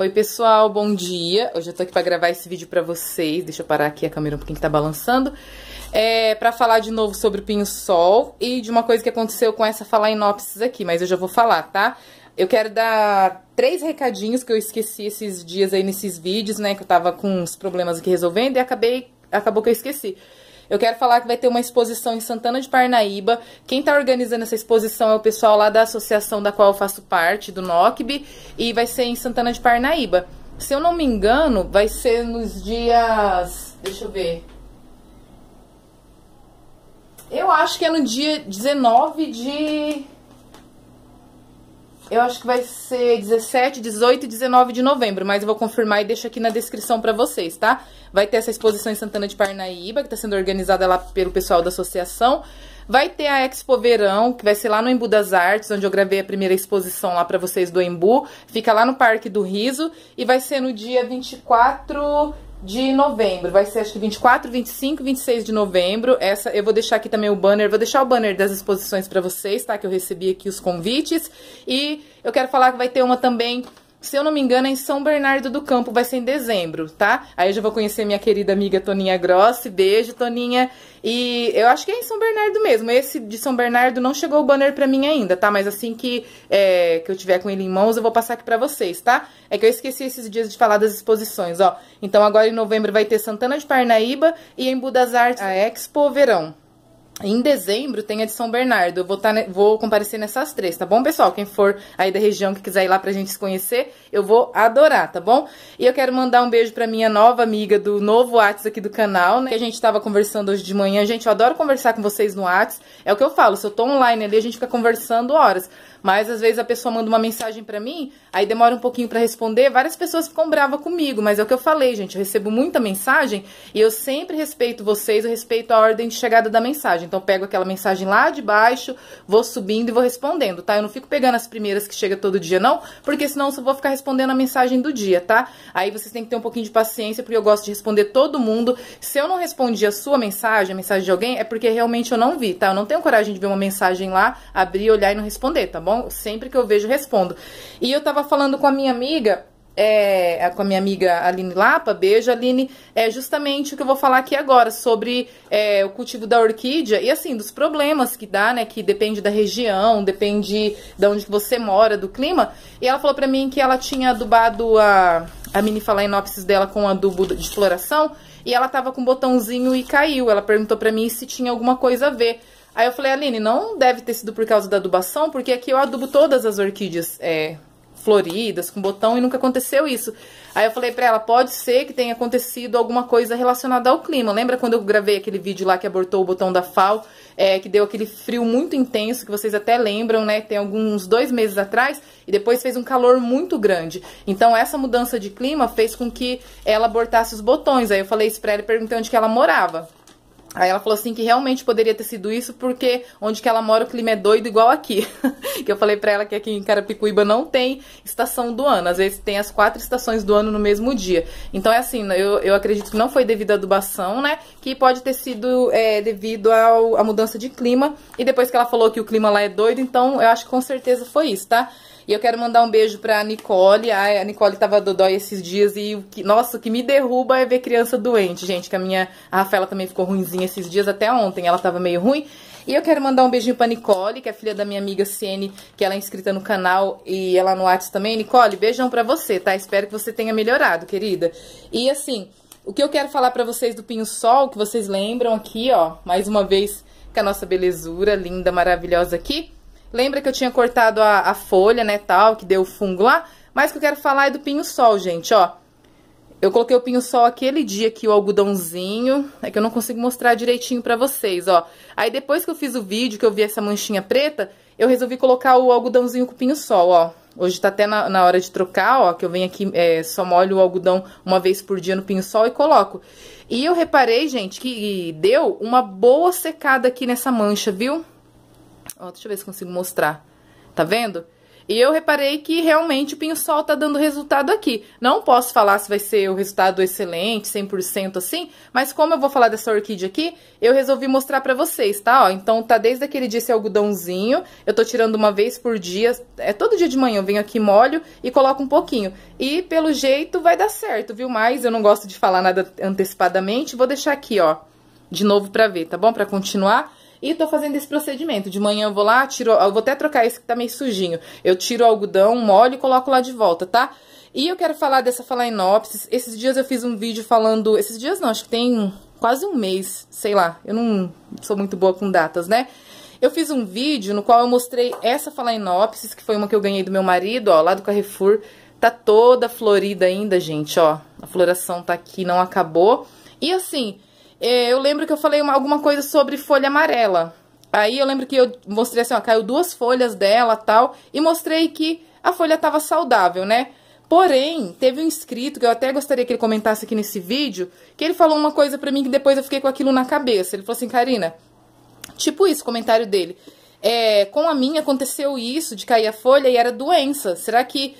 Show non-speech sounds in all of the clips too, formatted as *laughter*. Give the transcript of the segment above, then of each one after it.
Oi, pessoal, bom dia. Hoje eu tô aqui pra gravar esse vídeo pra vocês. Deixa eu parar aqui a câmera um pouquinho que tá balançando. É, pra falar de novo sobre o pinho-sol e de uma coisa que aconteceu com essa phalaenopsis aqui, mas eu já vou falar, tá? Eu quero dar três recadinhos que eu esqueci esses dias aí nesses vídeos, né? Que eu tava com uns problemas aqui resolvendo e acabei, acabou que eu esqueci. Eu quero falar que vai ter uma exposição em Santana de Parnaíba. Quem está organizando essa exposição é o pessoal lá da associação da qual eu faço parte, do NOCB, e vai ser em Santana de Parnaíba. Se eu não me engano, vai ser nos dias. Deixa eu ver. Eu acho que é no dia 19 de eu acho que vai ser 17, 18 e 19 de novembro, mas eu vou confirmar e deixo aqui na descrição pra vocês, tá? Vai ter essa exposição em Santana de Parnaíba, que tá sendo organizada lá pelo pessoal da associação. Vai ter a Expo Verão, que vai ser lá no Embu das Artes, onde eu gravei a primeira exposição lá pra vocês do Embu. Fica lá no Parque do Riso e vai ser no dia 24 de novembro. Vai ser acho que 24, 25, 26 de novembro. Essa eu vou deixar aqui também o banner, vou deixar o banner das exposições para vocês, tá? Que eu recebi aqui os convites. E eu quero falar que vai ter uma também se eu não me engano, é em São Bernardo do Campo, vai ser em dezembro, tá? Aí eu já vou conhecer minha querida amiga Toninha Grossi, beijo, Toninha. E eu acho que é em São Bernardo mesmo, esse de São Bernardo não chegou o banner pra mim ainda, tá? Mas assim que, é, que eu tiver com ele em mãos, eu vou passar aqui pra vocês, tá? É que eu esqueci esses dias de falar das exposições, ó. Então agora em novembro vai ter Santana de Parnaíba e em Budas Artes a Expo Verão. Em dezembro tem a de São Bernardo. Eu vou, tá, vou comparecer nessas três, tá bom, pessoal? Quem for aí da região que quiser ir lá pra gente se conhecer, eu vou adorar, tá bom? E eu quero mandar um beijo pra minha nova amiga do novo Whats aqui do canal, né? Que a gente tava conversando hoje de manhã. Gente, eu adoro conversar com vocês no Whats. É o que eu falo, se eu tô online ali, a gente fica conversando horas. Mas às vezes a pessoa manda uma mensagem pra mim, aí demora um pouquinho pra responder. Várias pessoas ficam bravas comigo, mas é o que eu falei, gente. Eu recebo muita mensagem e eu sempre respeito vocês, eu respeito a ordem de chegada da mensagem, então, pego aquela mensagem lá de baixo, vou subindo e vou respondendo, tá? Eu não fico pegando as primeiras que chega todo dia, não, porque senão eu só vou ficar respondendo a mensagem do dia, tá? Aí vocês têm que ter um pouquinho de paciência, porque eu gosto de responder todo mundo. Se eu não respondi a sua mensagem, a mensagem de alguém, é porque realmente eu não vi, tá? Eu não tenho coragem de ver uma mensagem lá, abrir, olhar e não responder, tá bom? Sempre que eu vejo, respondo. E eu tava falando com a minha amiga é, é, com a minha amiga Aline Lapa, beijo Aline, é justamente o que eu vou falar aqui agora sobre é, o cultivo da orquídea e assim, dos problemas que dá, né, que depende da região, depende de onde você mora, do clima. E ela falou pra mim que ela tinha adubado a, a mini phalaenopsis dela com adubo de floração e ela tava com um botãozinho e caiu. Ela perguntou pra mim se tinha alguma coisa a ver. Aí eu falei, Aline, não deve ter sido por causa da adubação, porque aqui eu adubo todas as orquídeas é, floridas, com botão, e nunca aconteceu isso. Aí eu falei pra ela, pode ser que tenha acontecido alguma coisa relacionada ao clima. Lembra quando eu gravei aquele vídeo lá que abortou o botão da FAO, é, que deu aquele frio muito intenso, que vocês até lembram, né? Tem alguns dois meses atrás, e depois fez um calor muito grande. Então essa mudança de clima fez com que ela abortasse os botões. Aí eu falei isso pra ela e perguntei onde que ela morava. Aí ela falou assim que realmente poderia ter sido isso, porque onde que ela mora o clima é doido igual aqui. *laughs* que eu falei pra ela que aqui em Carapicuíba não tem estação do ano. Às vezes tem as quatro estações do ano no mesmo dia. Então é assim, né, eu, eu acredito que não foi devido à adubação, né? Que pode ter sido é, devido ao, à mudança de clima. E depois que ela falou que o clima lá é doido, então eu acho que com certeza foi isso, tá? E eu quero mandar um beijo pra Nicole. Ai, a Nicole tava dodói esses dias e, que, nossa, o que me derruba é ver criança doente, gente. Que a minha, a Rafaela também ficou ruimzinha esses dias, até ontem ela tava meio ruim. E eu quero mandar um beijinho pra Nicole, que é filha da minha amiga Ciene, que ela é inscrita no canal e ela no WhatsApp também. Nicole, beijão pra você, tá? Espero que você tenha melhorado, querida. E assim, o que eu quero falar pra vocês do Pinho Sol, que vocês lembram aqui, ó, mais uma vez com a nossa belezura linda, maravilhosa aqui. Lembra que eu tinha cortado a, a folha, né, tal, que deu fungo lá? Mas o que eu quero falar é do pinho-sol, gente, ó. Eu coloquei o pinho-sol aquele dia aqui, o algodãozinho. É que eu não consigo mostrar direitinho pra vocês, ó. Aí depois que eu fiz o vídeo, que eu vi essa manchinha preta, eu resolvi colocar o algodãozinho com o pinho-sol, ó. Hoje tá até na, na, hora de trocar, ó, que eu venho aqui, é, só molho o algodão uma vez por dia no pinho-sol e coloco. E eu reparei, gente, que deu uma boa secada aqui nessa mancha, viu? Ó, deixa eu ver se consigo mostrar. Tá vendo? E eu reparei que realmente o pinho-sol tá dando resultado aqui. Não posso falar se vai ser o resultado excelente, 100% assim, mas como eu vou falar dessa orquídea aqui, eu resolvi mostrar pra vocês, tá? Ó, então tá desde aquele dia esse algodãozinho, eu tô tirando uma vez por dia, é todo dia de manhã eu venho aqui, molho e coloco um pouquinho. E pelo jeito vai dar certo, viu? Mas eu não gosto de falar nada antecipadamente, vou deixar aqui, ó, de novo pra ver, tá bom? Pra continuar e tô fazendo esse procedimento. De manhã eu vou lá, tiro... Eu vou até trocar esse que tá meio sujinho. Eu tiro o algodão, molho e coloco lá de volta, tá? E eu quero falar dessa Phalaenopsis. Esses dias eu fiz um vídeo falando... Esses dias não, acho que tem quase um mês, sei lá. Eu não sou muito boa com datas, né? Eu fiz um vídeo no qual eu mostrei essa Phalaenopsis, que foi uma que eu ganhei do meu marido, ó, lá do Carrefour. Tá toda florida ainda, gente, ó. A floração tá aqui, não acabou. E assim, é, eu lembro que eu falei uma, alguma coisa sobre folha amarela. Aí eu lembro que eu mostrei assim, ó, caiu duas folhas dela tal, e mostrei que a folha estava saudável, né? Porém, teve um inscrito, que eu até gostaria que ele comentasse aqui nesse vídeo, que ele falou uma coisa pra mim que depois eu fiquei com aquilo na cabeça. Ele falou assim, Karina, tipo isso, comentário dele. É, com a minha aconteceu isso, de cair a folha, e era doença. Será que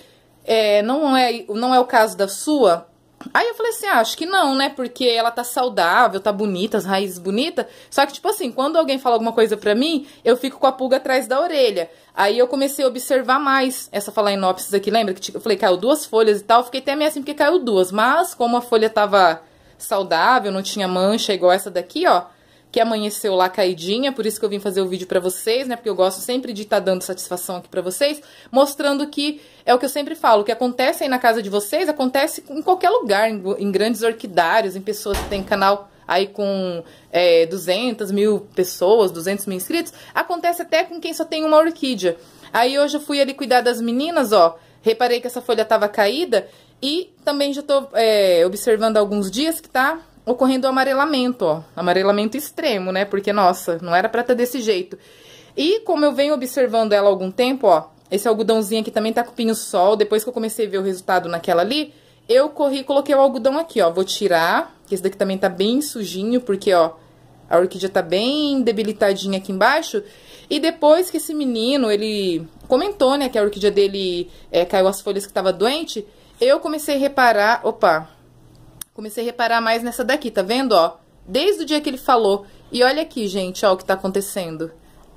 é, não, é, não é o caso da sua? Aí eu falei assim, ah, acho que não, né? Porque ela tá saudável, tá bonita, as raízes bonitas. Só que, tipo assim, quando alguém fala alguma coisa pra mim, eu fico com a pulga atrás da orelha. Aí eu comecei a observar mais essa Phalaenopsis aqui, lembra? que Eu falei, caiu duas folhas e tal. Fiquei até meio assim, porque caiu duas. Mas como a folha tava saudável, não tinha mancha igual essa daqui, ó que amanheceu lá caidinha, por isso que eu vim fazer o vídeo para vocês, né? Porque eu gosto sempre de estar tá dando satisfação aqui para vocês, mostrando que é o que eu sempre falo, o que acontece aí na casa de vocês acontece em qualquer lugar, em, em grandes orquidários, em pessoas que têm canal aí com é, 200 mil pessoas, 200 mil inscritos, acontece até com quem só tem uma orquídea. Aí hoje eu fui ali cuidar das meninas, ó, reparei que essa folha tava caída e também já tô é, observando há alguns dias que tá ocorrendo amarelamento, ó. Amarelamento extremo, né? Porque, nossa, não era pra estar desse jeito. E como eu venho observando ela há algum tempo, ó, esse algodãozinho aqui também tá com pinho-sol, depois que eu comecei a ver o resultado naquela ali, eu corri e coloquei o algodão aqui, ó. Vou tirar, que esse daqui também tá bem sujinho, porque, ó, a orquídea tá bem debilitadinha aqui embaixo. E depois que esse menino, ele comentou, né, que a orquídea dele é, caiu as folhas que tava doente, eu comecei a reparar, opa, Comecei a reparar mais nessa daqui, tá vendo, ó? Desde o dia que ele falou. E olha aqui, gente, ó, o que tá acontecendo.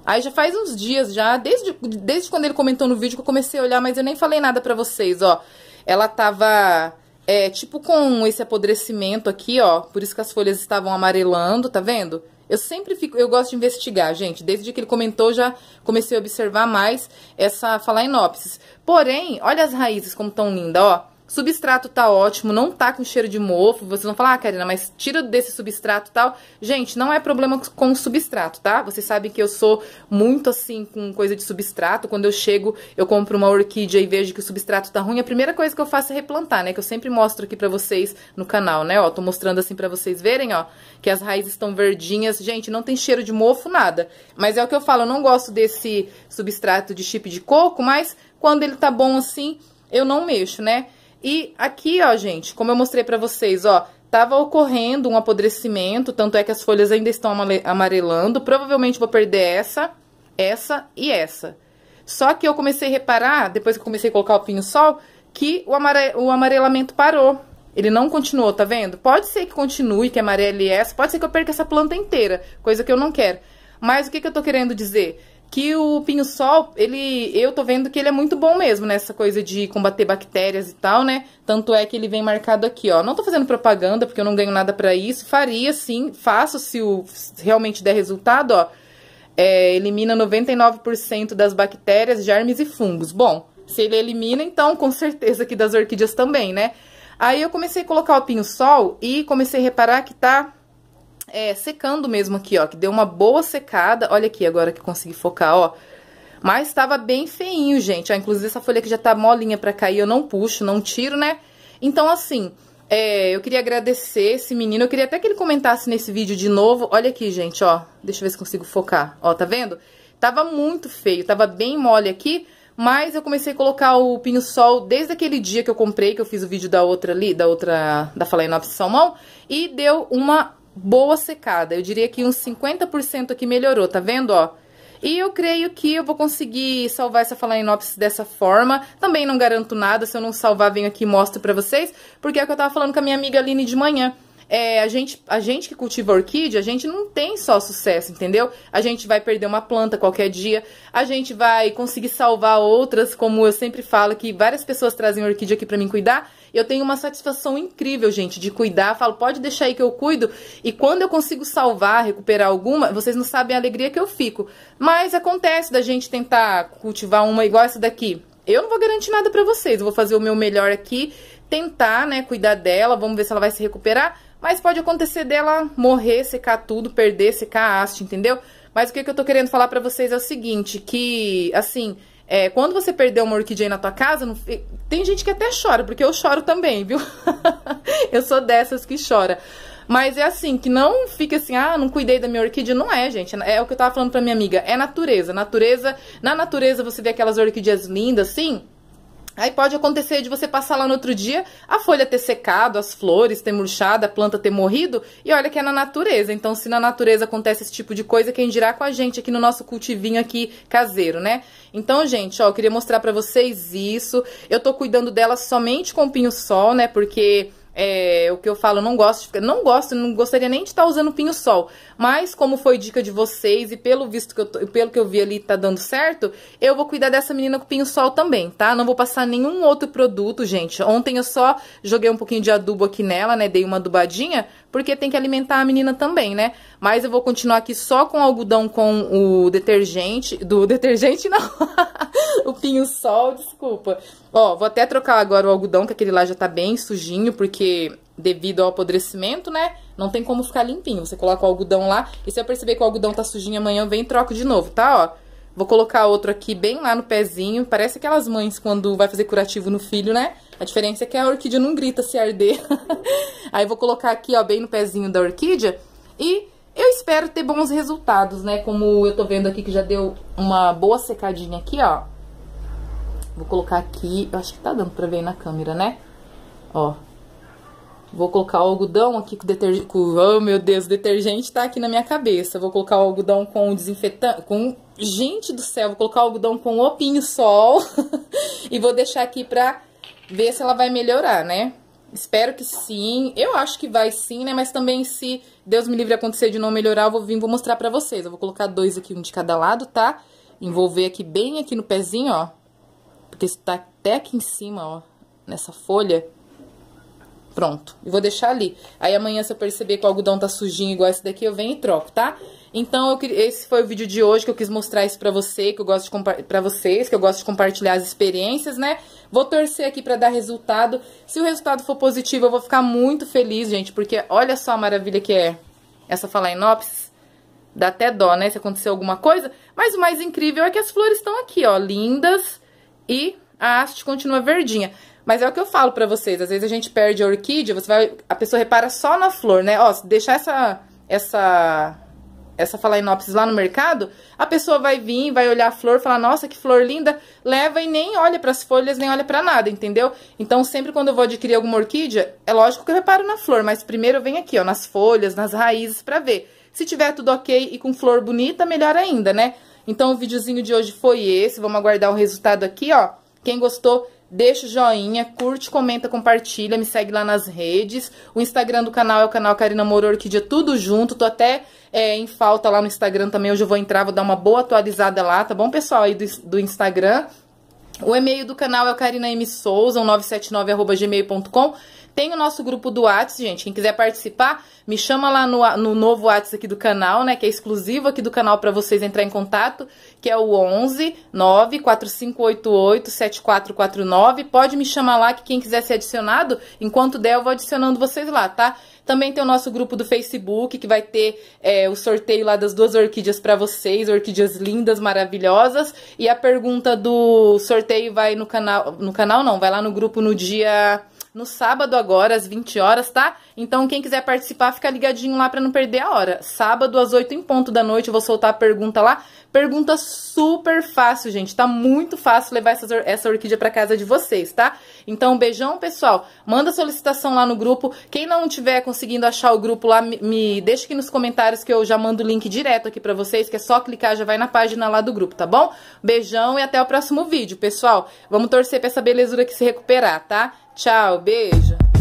Aí já faz uns dias já, desde, desde quando ele comentou no vídeo que eu comecei a olhar, mas eu nem falei nada pra vocês, ó. Ela tava, é, tipo com esse apodrecimento aqui, ó, por isso que as folhas estavam amarelando, tá vendo? Eu sempre fico, eu gosto de investigar, gente, desde que ele comentou já comecei a observar mais essa Phalaenopsis. Porém, olha as raízes como tão linda, ó. Substrato tá ótimo, não tá com cheiro de mofo. Vocês vão falar, ah, Karina, mas tira desse substrato tal. Gente, não é problema com o substrato, tá? Vocês sabem que eu sou muito assim com coisa de substrato. Quando eu chego, eu compro uma orquídea e vejo que o substrato tá ruim. A primeira coisa que eu faço é replantar, né? Que eu sempre mostro aqui pra vocês no canal, né? Ó, tô mostrando assim pra vocês verem, ó, que as raízes estão verdinhas. Gente, não tem cheiro de mofo, nada. Mas é o que eu falo, eu não gosto desse substrato de chip de coco, mas quando ele tá bom assim, eu não mexo, né? E aqui, ó, gente, como eu mostrei pra vocês, ó, tava ocorrendo um apodrecimento, tanto é que as folhas ainda estão amarelando. Provavelmente vou perder essa, essa e essa. Só que eu comecei a reparar, depois que comecei a colocar o pinho-sol, que o, amare... o amarelamento parou. Ele não continuou, tá vendo? Pode ser que continue, que amarele essa, pode ser que eu perca essa planta inteira, coisa que eu não quero. Mas o que, que eu tô querendo dizer? que o pinho-sol, ele, eu tô vendo que ele é muito bom mesmo nessa coisa de combater bactérias e tal, né? Tanto é que ele vem marcado aqui, ó. Não tô fazendo propaganda, porque eu não ganho nada pra isso. Faria, sim, faço se, o, se realmente der resultado, ó. É, elimina 99% das bactérias, germes e fungos. Bom, se ele elimina, então, com certeza que das orquídeas também, né? Aí eu comecei a colocar o pinho-sol e comecei a reparar que tá é, secando mesmo aqui, ó, que deu uma boa secada. Olha aqui agora que consegui focar, ó. Mas estava bem feinho, gente. Ó, ah, inclusive, essa folha aqui já tá molinha pra cair, eu não puxo, não tiro, né? Então, assim, é, eu queria agradecer esse menino. Eu queria até que ele comentasse nesse vídeo de novo. Olha aqui, gente, ó. Deixa eu ver se consigo focar. Ó, tá vendo? Tava muito feio, tava bem mole aqui. Mas eu comecei a colocar o pinho-sol desde aquele dia que eu comprei, que eu fiz o vídeo da outra ali, da outra, da Falainops Salmão, e deu uma boa secada. Eu diria que uns 50% aqui melhorou, tá vendo, ó? E eu creio que eu vou conseguir salvar essa Phalaenopsis dessa forma. Também não garanto nada, se eu não salvar, venho aqui e mostro pra vocês. Porque é o que eu tava falando com a minha amiga Aline de manhã. É, a, gente, a gente que cultiva orquídea, a gente não tem só sucesso, entendeu? A gente vai perder uma planta qualquer dia, a gente vai conseguir salvar outras, como eu sempre falo, que várias pessoas trazem orquídea aqui para mim cuidar, eu tenho uma satisfação incrível, gente, de cuidar. Falo, pode deixar aí que eu cuido. E quando eu consigo salvar, recuperar alguma, vocês não sabem a alegria que eu fico. Mas acontece da gente tentar cultivar uma igual essa daqui. Eu não vou garantir nada pra vocês, eu vou fazer o meu melhor aqui, tentar, né, cuidar dela, vamos ver se ela vai se recuperar, mas pode acontecer dela morrer, secar tudo, perder, secar a haste, entendeu? Mas o que, que eu tô querendo falar pra vocês é o seguinte, que, assim, é, quando você perdeu uma orquídea aí na tua casa, não... tem gente que até chora, porque eu choro também, viu? *laughs* eu sou dessas que chora. Mas é assim, que não fica assim, ah, não cuidei da minha orquídea. Não é, gente. É o que eu tava falando pra minha amiga. É natureza. Natureza. Na natureza você vê aquelas orquídeas lindas, assim. Aí pode acontecer de você passar lá no outro dia, a folha ter secado, as flores ter murchado, a planta ter morrido, e olha que é na natureza. Então, se na natureza acontece esse tipo de coisa, quem dirá com a gente aqui no nosso cultivinho aqui caseiro, né? Então, gente, ó, eu queria mostrar pra vocês isso. Eu tô cuidando dela somente com pinho-sol, né, porque é, o que eu falo, não gosto, de, não gosto, não gostaria nem de estar usando pinho sol, mas como foi dica de vocês e pelo visto que eu tô, pelo que eu vi ali tá dando certo, eu vou cuidar dessa menina com pinho sol também, tá? Não vou passar nenhum outro produto, gente. Ontem eu só joguei um pouquinho de adubo aqui nela, né? Dei uma adubadinha, porque tem que alimentar a menina também, né? Mas eu vou continuar aqui só com algodão com o detergente, do *laughs* detergente não, *laughs* o pinho sol, desculpa. Ó, vou até trocar agora o algodão, que aquele lá já tá bem sujinho, porque devido ao apodrecimento, né? Não tem como ficar limpinho. Você coloca o algodão lá, e se eu perceber que o algodão tá sujinho amanhã, vem e troco de novo, tá? Ó, Vou colocar outro aqui bem lá no pezinho. Parece aquelas mães quando vai fazer curativo no filho, né? A diferença é que a orquídea não grita se arder. *laughs* Aí vou colocar aqui, ó, bem no pezinho da orquídea. E eu espero ter bons resultados, né? Como eu tô vendo aqui que já deu uma boa secadinha aqui, ó. Vou colocar aqui, eu acho que tá dando pra ver aí na câmera, né? Ó. Vou colocar o algodão aqui com detergente, oh meu Deus, o detergente tá aqui na minha cabeça. Vou colocar o algodão com desinfetante, com, gente do céu, vou colocar o algodão com opinho sol *laughs* e vou deixar aqui pra ver se ela vai melhorar, né? Espero que sim. Eu acho que vai sim, né? Mas também se Deus me livre acontecer de não melhorar, eu vou vir vou mostrar pra vocês. Eu vou colocar dois aqui, um de cada lado, tá? Envolver aqui bem aqui no pezinho, ó. Porque está tá até aqui em cima, ó. Nessa folha. Pronto, e vou deixar ali. Aí amanhã, se eu perceber que o algodão tá sujinho igual esse daqui, eu venho e troco, tá? Então, eu, esse foi o vídeo de hoje que eu quis mostrar isso pra, você, que eu gosto de pra vocês, que eu gosto de compartilhar as experiências, né? Vou torcer aqui pra dar resultado. Se o resultado for positivo, eu vou ficar muito feliz, gente, porque olha só a maravilha que é essa phalaenopsis. Dá até dó, né, se acontecer alguma coisa. Mas o mais incrível é que as flores estão aqui, ó, lindas e a haste continua verdinha. Mas é o que eu falo para vocês, às vezes a gente perde a orquídea, você vai, a pessoa repara só na flor, né? Ó, se deixar essa essa essa phalaenopsis lá no mercado, a pessoa vai vir, vai olhar a flor, falar: "Nossa, que flor linda", leva e nem olha para as folhas, nem olha para nada, entendeu? Então, sempre quando eu vou adquirir alguma orquídea, é lógico que eu reparo na flor, mas primeiro eu venho aqui, ó, nas folhas, nas raízes para ver. Se tiver tudo OK e com flor bonita, melhor ainda, né? Então, o videozinho de hoje foi esse. Vamos aguardar o resultado aqui, ó. Quem gostou, deixa o joinha, curte, comenta, compartilha, me segue lá nas redes. O Instagram do canal é o canal Karina Moro Orquídea, tudo junto. Tô até é, em falta lá no Instagram também, hoje eu vou entrar, vou dar uma boa atualizada lá, tá bom, pessoal aí do, do Instagram? O e-mail do canal é o carinamsouza1979.gmail.com. gmail.com. Tem o nosso grupo do Whats, gente. Quem quiser participar, me chama lá no, no novo Whats aqui do canal, né? Que é exclusivo aqui do canal para vocês entrar em contato, que é o 11 94588 7449. Pode me chamar lá que quem quiser ser adicionado, enquanto der, eu vou adicionando vocês lá, tá? Também tem o nosso grupo do Facebook, que vai ter é, o sorteio lá das duas orquídeas para vocês, orquídeas lindas, maravilhosas. E a pergunta do sorteio vai no canal, no canal não, vai lá no grupo no dia no sábado agora, às 20 horas, tá? Então, quem quiser participar, fica ligadinho lá pra não perder a hora. Sábado, às 8 em ponto da noite, eu vou soltar a pergunta lá. Pergunta super fácil, gente. Tá muito fácil levar essas, essa orquídea pra casa de vocês, tá? Então, beijão, pessoal. Manda solicitação lá no grupo. Quem não tiver conseguindo achar o grupo lá, me, me deixa aqui nos comentários que eu já mando o link direto aqui pra vocês, que é só clicar, já vai na página lá do grupo, tá bom? Beijão e até o próximo vídeo, pessoal. Vamos torcer pra essa belezura que se recuperar, tá? Tchau, beijo.